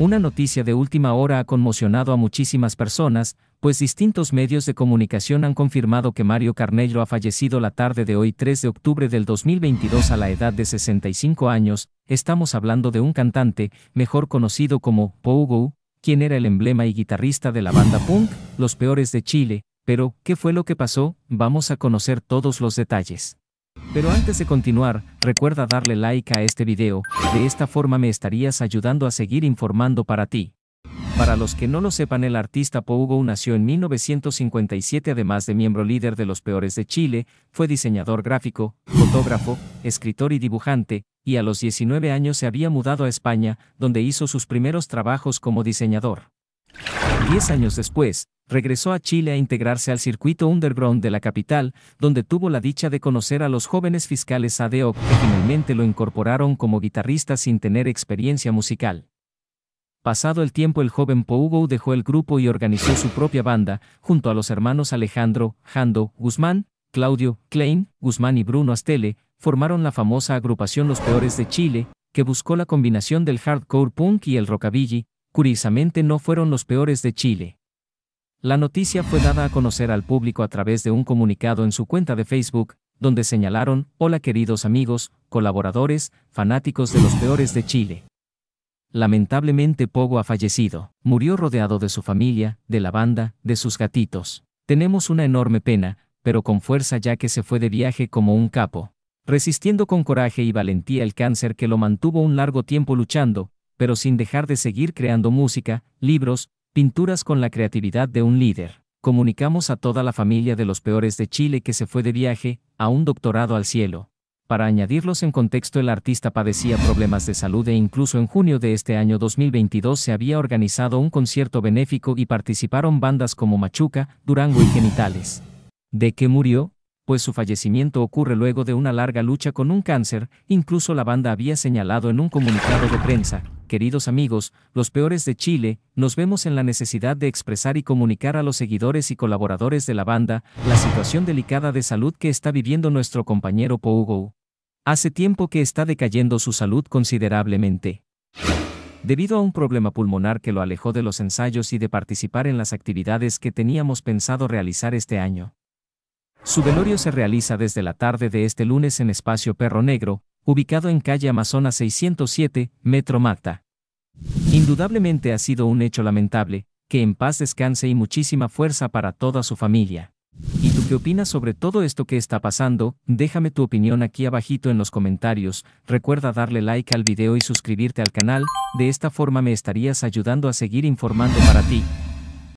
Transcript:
Una noticia de última hora ha conmocionado a muchísimas personas, pues distintos medios de comunicación han confirmado que Mario Carnello ha fallecido la tarde de hoy 3 de octubre del 2022 a la edad de 65 años, estamos hablando de un cantante, mejor conocido como Pogo, quien era el emblema y guitarrista de la banda punk, Los Peores de Chile, pero, ¿qué fue lo que pasó? Vamos a conocer todos los detalles. Pero antes de continuar, recuerda darle like a este video, de esta forma me estarías ayudando a seguir informando para ti. Para los que no lo sepan, el artista Hugo nació en 1957, además de miembro líder de Los Peores de Chile, fue diseñador gráfico, fotógrafo, escritor y dibujante, y a los 19 años se había mudado a España, donde hizo sus primeros trabajos como diseñador. Diez años después, regresó a Chile a integrarse al circuito underground de la capital, donde tuvo la dicha de conocer a los jóvenes fiscales Adeo, que finalmente lo incorporaron como guitarrista sin tener experiencia musical. Pasado el tiempo el joven Pougo dejó el grupo y organizó su propia banda, junto a los hermanos Alejandro, Jando, Guzmán, Claudio, Klein, Guzmán y Bruno Astele, formaron la famosa agrupación Los Peores de Chile, que buscó la combinación del hardcore punk y el rockabilly, curiosamente no fueron los peores de Chile. La noticia fue dada a conocer al público a través de un comunicado en su cuenta de Facebook, donde señalaron, hola queridos amigos, colaboradores, fanáticos de los peores de Chile. Lamentablemente Pogo ha fallecido, murió rodeado de su familia, de la banda, de sus gatitos. Tenemos una enorme pena, pero con fuerza ya que se fue de viaje como un capo, resistiendo con coraje y valentía el cáncer que lo mantuvo un largo tiempo luchando, pero sin dejar de seguir creando música, libros, Pinturas con la creatividad de un líder. Comunicamos a toda la familia de los peores de Chile que se fue de viaje, a un doctorado al cielo. Para añadirlos en contexto, el artista padecía problemas de salud e incluso en junio de este año 2022 se había organizado un concierto benéfico y participaron bandas como Machuca, Durango y Genitales. ¿De qué murió? Pues su fallecimiento ocurre luego de una larga lucha con un cáncer, incluso la banda había señalado en un comunicado de prensa, queridos amigos, los peores de Chile, nos vemos en la necesidad de expresar y comunicar a los seguidores y colaboradores de la banda la situación delicada de salud que está viviendo nuestro compañero Pogo. Hace tiempo que está decayendo su salud considerablemente. Debido a un problema pulmonar que lo alejó de los ensayos y de participar en las actividades que teníamos pensado realizar este año. Su velorio se realiza desde la tarde de este lunes en Espacio Perro Negro, ubicado en calle Amazonas 607, Metro Magda. Indudablemente ha sido un hecho lamentable, que en paz descanse y muchísima fuerza para toda su familia. ¿Y tú qué opinas sobre todo esto que está pasando? Déjame tu opinión aquí abajito en los comentarios, recuerda darle like al video y suscribirte al canal, de esta forma me estarías ayudando a seguir informando para ti.